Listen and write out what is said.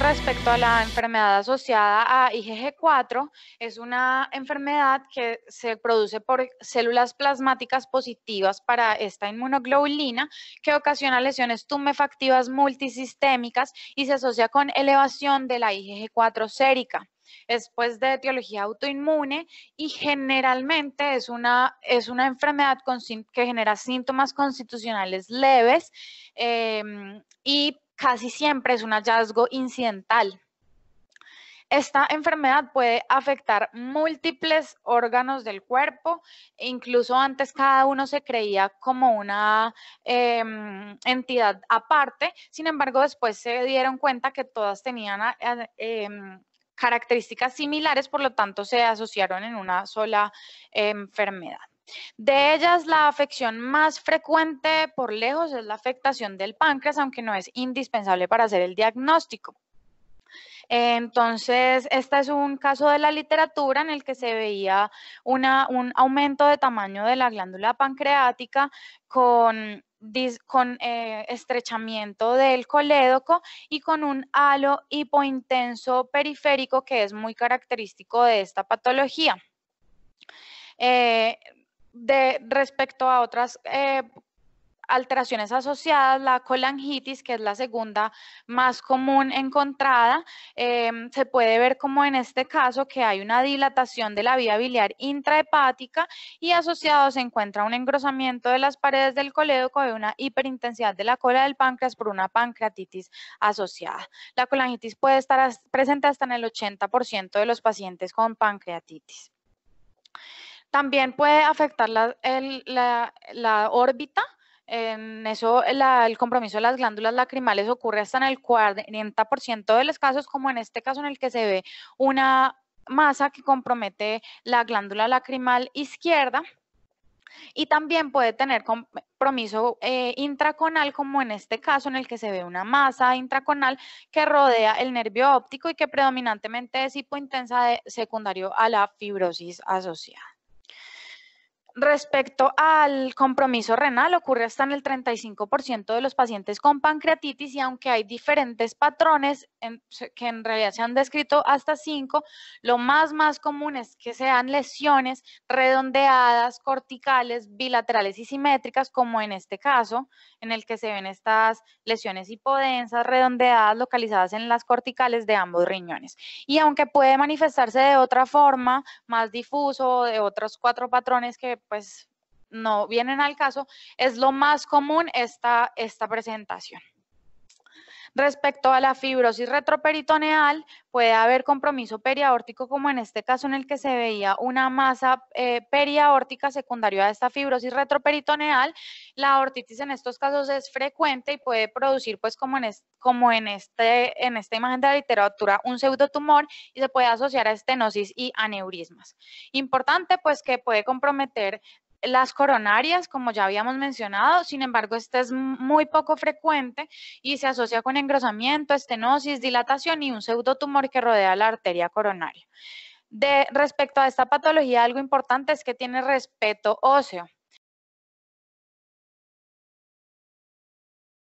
respecto a la enfermedad asociada a IgG4, es una enfermedad que se produce por células plasmáticas positivas para esta inmunoglobulina que ocasiona lesiones tumefactivas multisistémicas y se asocia con elevación de la IgG4 sérica es pues de etiología autoinmune y generalmente es una, es una enfermedad que genera síntomas constitucionales leves em, y casi siempre es un hallazgo incidental. Esta enfermedad puede afectar múltiples órganos del cuerpo, incluso antes cada uno se creía como una em, entidad aparte, sin embargo después se dieron cuenta que todas tenían ah, ah, em, características similares, por lo tanto se asociaron en una sola em, enfermedad. De ellas, la afección más frecuente por lejos es la afectación del páncreas, aunque no es indispensable para hacer el diagnóstico. Entonces, este es un caso de la literatura en el que se veía un aumento de tamaño de la glándula pancreática con, eh, estrechamiento del colédoco y con un halo hipointenso periférico que es muy característico de esta patología. Eh, de respecto a otras eh, alteraciones asociadas, la colangitis, que es la segunda más común encontrada, em, se puede ver como en este caso que hay una dilatación de la vía biliar intrahepática y asociado se encuentra un engrosamiento de las paredes del colédoco y una hiperintensidad de la cola del páncreas por una pancreatitis asociada. La colangitis puede estar presente hasta en el 80% de los pacientes con pancreatitis. También puede afectar la, órbita. En eso, el compromiso de las glándulas lacrimales ocurre hasta en el 40% de los casos, como en este caso en el que se ve una masa que compromete la glándula lacrimal izquierda. Y también puede tener compromiso eh, intraconal, como en este caso en el que se ve una masa intraconal que rodea el nervio óptico y que predominantemente es hipointensa de, secundario a la fibrosis asociada. Respecto al compromiso renal, ocurre hasta en el 35% de los pacientes con pancreatitis y aunque hay diferentes patrones que en realidad se han descrito hasta cinco, lo más más común es que sean lesiones redondeadas, corticales, bilaterales y simétricas, como en este caso, en el que se ven estas lesiones hipodensas, redondeadas, localizadas en las corticales de ambos riñones. Y aunque puede manifestarse de otra forma, más difuso, de otros cuatro patrones que pues no vienen al caso, es lo más común esta, esta presentación. Respecto a la fibrosis retroperitoneal, puede haber compromiso periaórtico, como en este caso en el que se veía una masa eh, periaórtica secundaria a esta fibrosis retroperitoneal. La aortitis en estos casos es frecuente y puede producir, pues como en, en, este, en esta imagen de la literatura, un pseudotumor y se puede asociar a estenosis y aneurismas. Importante, pues que puede comprometer las coronarias, como ya habíamos mencionado, sin embargo, esta es muy poco frecuente y se asocia con engrosamiento, estenosis, dilatación y un pseudotumor que rodea la arteria coronaria. De, respecto a esta patología, algo importante es que tiene respeto óseo.